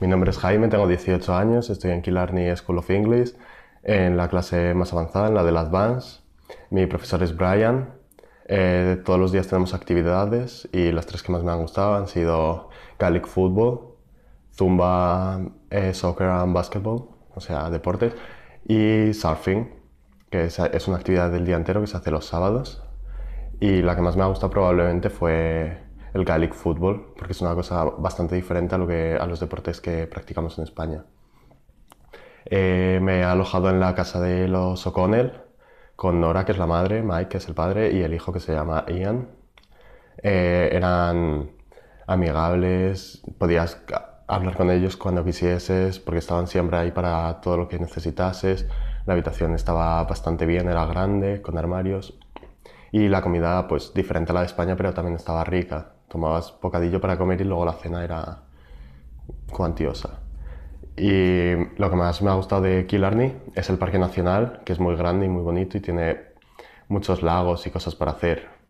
Mi nombre es Jaime, tengo 18 años, estoy en Killarney School of English, en la clase más avanzada, en la del Advance. Mi profesor es Brian. Eh, todos los días tenemos actividades y las tres que más me han gustado han sido Gaelic Football, Zumba, eh, Soccer and Basketball, o sea, deportes, y Surfing, que es, es una actividad del día entero que se hace los sábados. Y la que más me ha gustado probablemente fue el Gaelic Football, porque es una cosa bastante diferente a, lo que, a los deportes que practicamos en España. Eh, me he alojado en la casa de los O'Connell con Nora, que es la madre, Mike, que es el padre, y el hijo, que se llama Ian. Eh, eran amigables, podías hablar con ellos cuando quisieses, porque estaban siempre ahí para todo lo que necesitases. La habitación estaba bastante bien, era grande, con armarios. Y la comida, pues diferente a la de España, pero también estaba rica. Tomabas bocadillo para comer y luego la cena era cuantiosa. Y lo que más me ha gustado de Killarney es el Parque Nacional, que es muy grande y muy bonito y tiene muchos lagos y cosas para hacer.